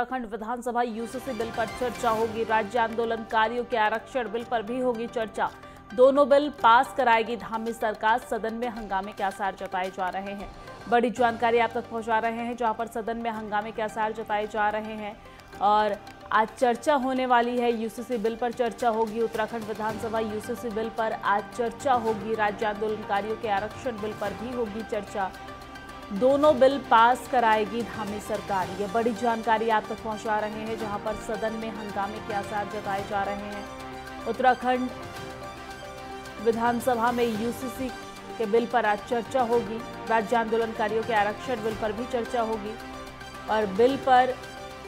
उत्तराखंड विधानसभा UCC bill पर चर्चा होगी राज्य आंदोलनकारियों के आरक्षण बिल पर भी होगी चर्चा दोनों बिल पास कराएगी धामी सरकार सदन में हंगामे के आसार जताए जा रहे हैं बड़ी जानकारी आप तक पहुंचा रहे हैं जहां पर सदन में हंगामे के आसार जताए जा रहे हैं और आज चर्चा होने वाली है यूसीसी बिल पर चर्चा होगी उत्तराखंड विधानसभा यूसीसी बिल पर आज चर्चा होगी राज्य आंदोलनकारियों के आरक्षण बिल पर भी होगी चर्चा दोनों बिल पास कराएगी धामी सरकार ये बड़ी जानकारी आप तक पहुंचा रहे हैं जहां पर सदन में हंगामे के आसार जताए जा रहे हैं उत्तराखंड विधानसभा में यूसीसी के बिल पर आज चर्चा होगी राज्य आंदोलनकारियों के आरक्षण बिल पर भी चर्चा होगी और बिल पर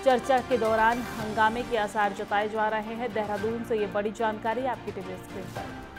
चर्चा के दौरान हंगामे के आसार जताए जा रहे हैं देहरादून से ये बड़ी जानकारी आपकी टीवी स्क्रीन पर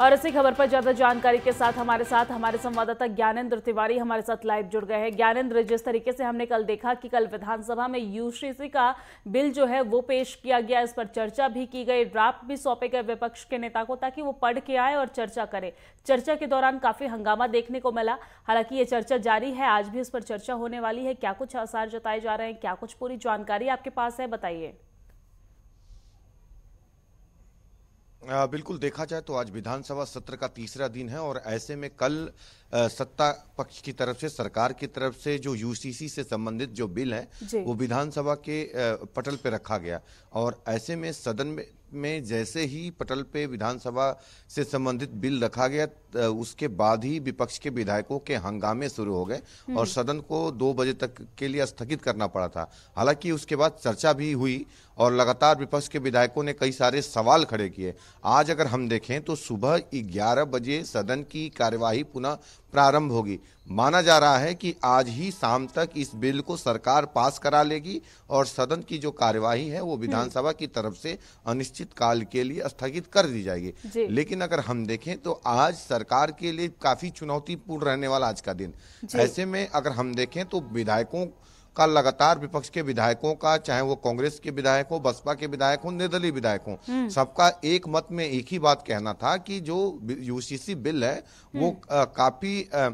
और इसी खबर पर ज्यादा जानकारी के साथ हमारे साथ हमारे संवाददाता ज्ञानेन्द्र तिवारी हमारे साथ लाइव जुड़ गए हैं ज्ञानेन्द्र जिस तरीके से हमने कल देखा कि कल विधानसभा में यूसीसी का बिल जो है वो पेश किया गया इस पर चर्चा भी की गई ड्राफ्ट भी सौंपे गए विपक्ष के नेता को ताकि वो पढ़ के आए और चर्चा करे चर्चा के दौरान काफी हंगामा देखने को मिला हालांकि ये चर्चा जारी है आज भी इस पर चर्चा होने वाली है क्या कुछ आसार जताए जा रहे हैं क्या कुछ पूरी जानकारी आपके पास है बताइए आ, बिल्कुल देखा जाए तो आज विधानसभा सत्र का तीसरा दिन है और ऐसे में कल आ, सत्ता पक्ष की तरफ से सरकार की तरफ से जो यूसीसी से संबंधित जो बिल है वो विधानसभा के आ, पटल पे रखा गया और ऐसे में सदन में में जैसे ही पटल पे विधानसभा से संबंधित बिल रखा गया उसके बाद ही विपक्ष के विधायकों के हंगामे शुरू हो गए हम्म। और सदन को दो बजे तक के लिए स्थगित करना पड़ा था हालांकि उसके बाद चर्चा भी हुई और लगातार विपक्ष के विधायकों ने कई सारे सवाल खड़े किए आज अगर हम देखें तो सुबह ग्यारह बजे सदन की कार्यवाही पुनः प्रारंभ होगी माना जा रहा है कि आज ही शाम तक इस बिल को सरकार पास करा लेगी और सदन की जो कार्यवाही है वो विधानसभा की तरफ से अनिश्चित काल के लिए स्थगित कर दी जाएगी लेकिन अगर हम देखें तो आज सरकार के लिए काफी चुनौतीपूर्ण रहने वाला आज का दिन ऐसे में अगर हम देखें तो विधायकों का लगातार विपक्ष के विधायकों का चाहे वो कांग्रेस के विधायक हो बसपा के विधायक हो निर्दलीय विधायक हो हम्म। सबका एक मत में एक ही बात कहना था कि जो यूसीसी बिल है वो आ, हम्म। काफी आ,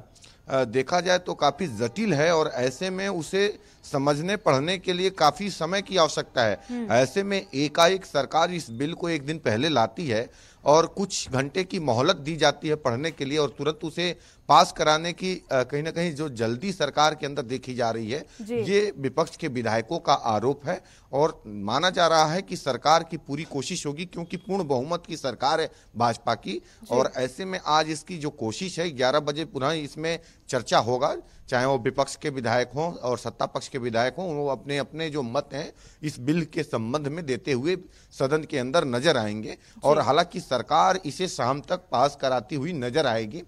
देखा जाए तो काफ़ी जटिल है और ऐसे में उसे समझने पढ़ने के लिए काफ़ी समय की आवश्यकता है हम्म। ऐसे में एकाएक सरकार इस बिल को एक दिन पहले लाती है और कुछ घंटे की मोहलत दी जाती है पढ़ने के लिए और तुरंत उसे पास कराने की कहीं ना कहीं जो जल्दी सरकार के अंदर देखी जा रही है ये विपक्ष के विधायकों का आरोप है और माना जा रहा है कि सरकार की पूरी कोशिश होगी क्योंकि पूर्ण बहुमत की सरकार है भाजपा की और ऐसे में आज इसकी जो कोशिश है ग्यारह बजे पुनः इसमें चर्चा होगा चाहे वो विपक्ष के विधायक हों और सत्ता पक्ष के विधायक हों वो अपने अपने जो मत हैं इस बिल के संबंध में देते हुए सदन के अंदर नजर आएंगे और हालांकि सरकार इसे शाम तक पास कराती हुई नजर आएगी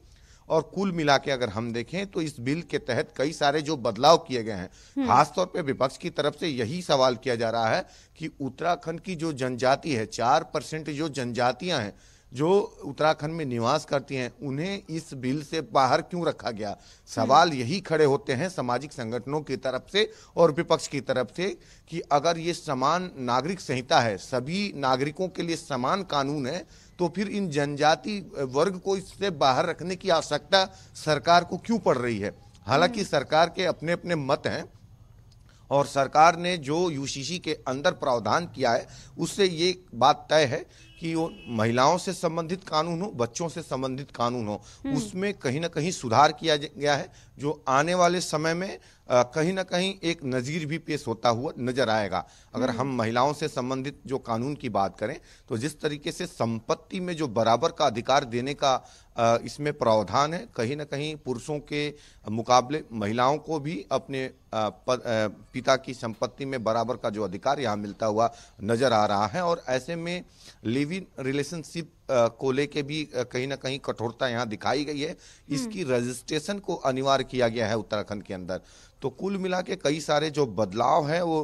और कुल मिला के अगर हम देखें तो इस बिल के तहत कई सारे जो बदलाव किए गए हैं हम्म। खासतौर पर विपक्ष की तरफ से यही सवाल किया जा रहा है कि उत्तराखंड की जो जनजाति है चार परसेंट जो जनजातियां हैं जो उत्तराखंड में निवास करती हैं उन्हें इस बिल से बाहर क्यों रखा गया सवाल हम्म। यही खड़े होते हैं सामाजिक संगठनों की तरफ से और विपक्ष की तरफ से कि अगर ये समान नागरिक संहिता है सभी नागरिकों के लिए समान कानून है तो फिर इन जनजाति वर्ग को इससे बाहर रखने की आवश्यकता सरकार को क्यों पड़ रही है हालांकि हम्म। सरकार के अपने अपने मत हैं और सरकार ने जो यूसीसी के अंदर प्रावधान किया है उससे ये बात तय है कि वो महिलाओं से संबंधित कानून हो बच्चों से संबंधित कानून हो हम्म। उसमें कहीं ना कहीं सुधार किया गया है जो आने वाले समय में कहीं ना कहीं एक नज़ीर भी पेश होता हुआ नजर आएगा अगर हम्म। हम महिलाओं से संबंधित जो कानून की बात करें तो जिस तरीके से संपत्ति में जो बराबर का अधिकार देने का इसमें प्रावधान है कहीं ना कहीं पुरुषों के मुकाबले महिलाओं को भी अपने पिता की संपत्ति में बराबर का जो अधिकार यहाँ मिलता हुआ नजर आ रहा है और ऐसे में लिव इन रिलेशनशिप कोले के भी कहीं ना कहीं कठोरता यहाँ दिखाई गई है हम्म। इसकी रजिस्ट्रेशन को अनिवार्य किया गया है उत्तराखंड के अंदर तो कुल मिला के कई सारे जो बदलाव हैं वो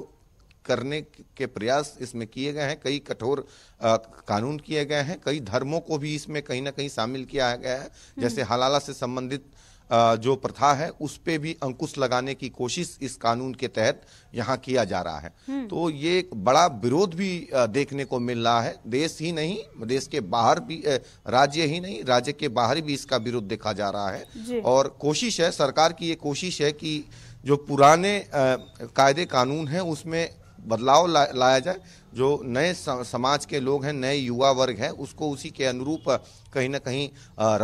करने के प्रयास इसमें किए गए हैं कई कठोर कानून किए गए हैं कई धर्मों को भी इसमें कहीं ना कहीं शामिल किया गया है जैसे हम्म। हलाला से संबंधित जो प्रथा है उस पर भी अंकुश लगाने की कोशिश इस कानून के तहत यहाँ किया जा रहा है हम्म। तो ये बड़ा विरोध भी देखने को मिल रहा है देश ही नहीं देश के बाहर भी राज्य ही नहीं राज्य के बाहर भी इसका विरोध देखा जा रहा है और कोशिश है सरकार की ये कोशिश है कि जो पुराने कायदे कानून हैं उसमें बदलाव ला, लाया जाए जो नए समाज के लोग हैं नए युवा वर्ग हैं उसको उसी के अनुरूप कहीं ना कहीं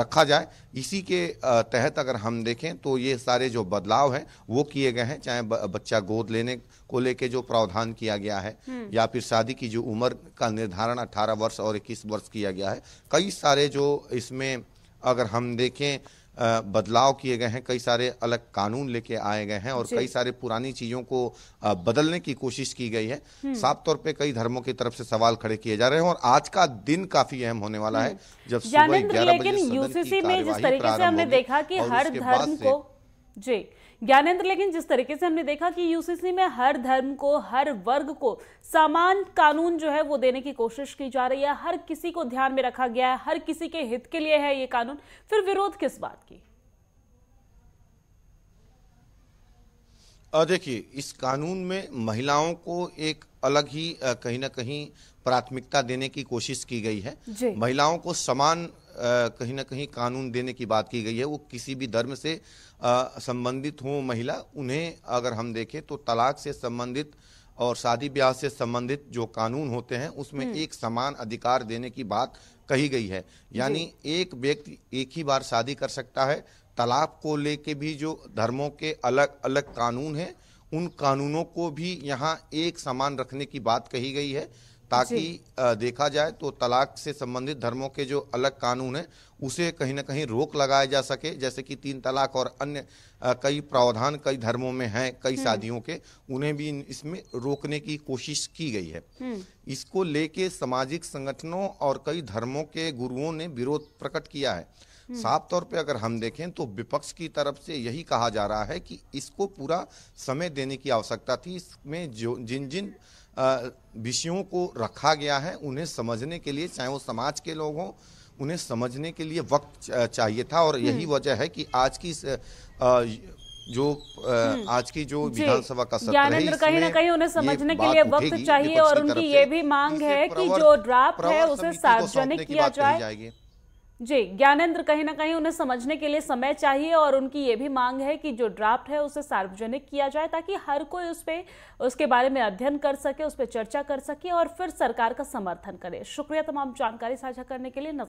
रखा जाए इसी के तहत अगर हम देखें तो ये सारे जो बदलाव हैं वो किए गए हैं चाहे बच्चा गोद लेने को लेके जो प्रावधान किया गया है हम्म। या फिर शादी की जो उम्र का निर्धारण 18 वर्ष और 21 वर्ष किया गया है कई सारे जो इसमें अगर हम देखें बदलाव किए गए हैं कई सारे अलग कानून लेके आए गए हैं और कई सारे पुरानी चीज़ों को बदलने की कोशिश की गई है हम्म। साफ तौर पे कई धर्मों की तरफ से सवाल खड़े किए जा रहे हैं और आज का दिन काफी अहम होने वाला है हम्म। जब सुबह ग्यारह बजे यूसीसी में जिस तरीके से हमने देखा कि हर धर्म को जी ज्ञानेंद्र लेकिन जिस तरीके से हमने देखा कि यूसीसी में हर धर्म को हर वर्ग को समान कानून जो है वो देने की कोशिश की जा रही है हर किसी को ध्यान में रखा गया है हर किसी के हित के लिए है ये कानून फिर विरोध किस बात की देखिए इस कानून में महिलाओं को एक अलग ही कहीं ना कहीं प्राथमिकता देने की कोशिश की गई है महिलाओं को समान कहीं ना कहीं कानून देने की बात की गई है वो किसी भी धर्म से संबंधित हो महिला उन्हें अगर हम देखें तो तलाक से संबंधित और शादी ब्याह से संबंधित जो कानून होते हैं उसमें हम्म। एक समान अधिकार देने की बात कही गई है यानी एक व्यक्ति एक ही बार शादी कर सकता है तलाक को लेके भी जो धर्मों के अलग अलग कानून हैं उन कानूनों को भी यहाँ एक समान रखने की बात कही गई है ताकि देखा जाए तो तलाक से संबंधित धर्मों के जो अलग कानून है उसे कहीं ना कहीं रोक लगाया जा सके जैसे कि तीन तलाक और अन्य कई प्रावधान कई धर्मों में हैं कई शादियों हम्म। के उन्हें भी इसमें रोकने की कोशिश की गई है हम्म। इसको लेके सामाजिक संगठनों और कई धर्मों के गुरुओं ने विरोध प्रकट किया है हम्म। साफ तौर पे अगर हम देखें तो विपक्ष की तरफ से यही कहा जा रहा है कि इसको पूरा समय देने की आवश्यकता थी इसमें जो जिन, जिन विषयों को रखा गया है उन्हें समझने के लिए चाहे वो समाज के लोग हों उन्हें समझने के लिए वक्त चाहिए था और यही हम्म। वजह है कि आज की जो हम्म। आज की जो विधानसभा का सत्र है कहीं ना कहीं उन्हें समझने के लिए वक्त चाहिए और उनकी ये भी मांग है कि जो ड्राफ्ट है उसे सार्वजनिक किया जाए जी ज्ञानेन्द्र कहीं ना कहीं उन्हें समझने के लिए समय चाहिए और उनकी ये भी मांग है कि जो ड्राफ्ट है उसे सार्वजनिक किया जाए ताकि हर कोई उस पर उसके बारे में अध्ययन कर सके उस पर चर्चा कर सके और फिर सरकार का समर्थन करे शुक्रिया तमाम जानकारी साझा करने के लिए